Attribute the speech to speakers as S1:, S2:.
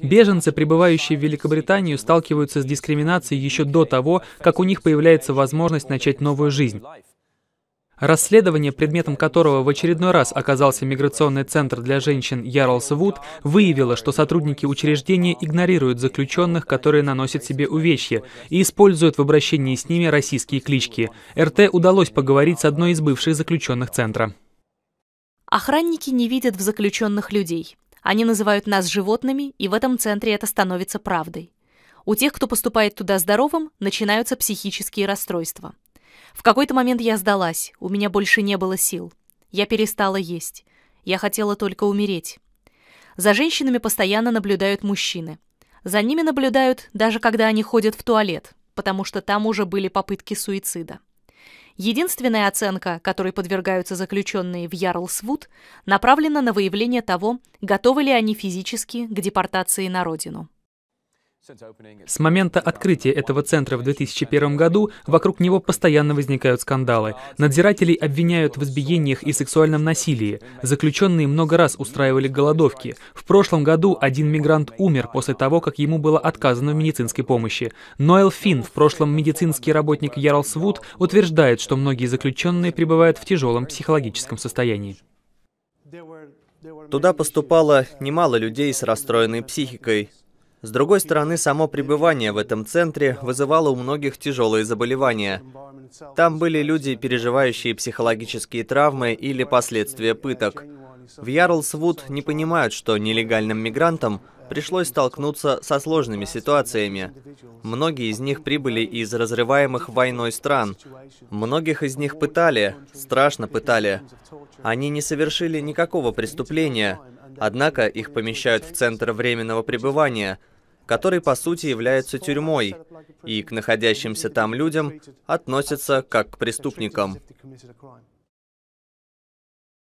S1: Беженцы, прибывающие в Великобританию, сталкиваются с дискриминацией еще до того, как у них появляется возможность начать новую жизнь. Расследование, предметом которого в очередной раз оказался миграционный центр для женщин Ярлс Вуд, выявило, что сотрудники учреждения игнорируют заключенных, которые наносят себе увечья, и используют в обращении с ними российские клички. РТ удалось поговорить с одной из бывших заключенных центра.
S2: Охранники не видят в заключенных людей. Они называют нас животными, и в этом центре это становится правдой. У тех, кто поступает туда здоровым, начинаются психические расстройства. В какой-то момент я сдалась, у меня больше не было сил. Я перестала есть. Я хотела только умереть. За женщинами постоянно наблюдают мужчины. За ними наблюдают, даже когда они ходят в туалет, потому что там уже были попытки суицида. Единственная оценка, которой подвергаются заключенные в Ярлсвуд, направлена на выявление того, готовы ли они физически к депортации на родину.
S1: С момента открытия этого центра в 2001 году вокруг него постоянно возникают скандалы. Надзирателей обвиняют в избиениях и сексуальном насилии. Заключенные много раз устраивали голодовки. В прошлом году один мигрант умер после того, как ему было отказано в медицинской помощи. Ноэл Финн, в прошлом медицинский работник Ярлсвуд, утверждает, что многие заключенные пребывают в тяжелом психологическом
S3: состоянии. Туда поступало немало людей с расстроенной психикой, с другой стороны, само пребывание в этом центре вызывало у многих тяжелые заболевания. Там были люди, переживающие психологические травмы или последствия пыток. В Ярлсвуд не понимают, что нелегальным мигрантам пришлось столкнуться со сложными ситуациями. Многие из них прибыли из разрываемых войной стран. Многих из них пытали, страшно пытали. Они не совершили никакого преступления, однако их помещают в центр временного пребывания – который по сути является тюрьмой, и к находящимся там людям относятся как к преступникам.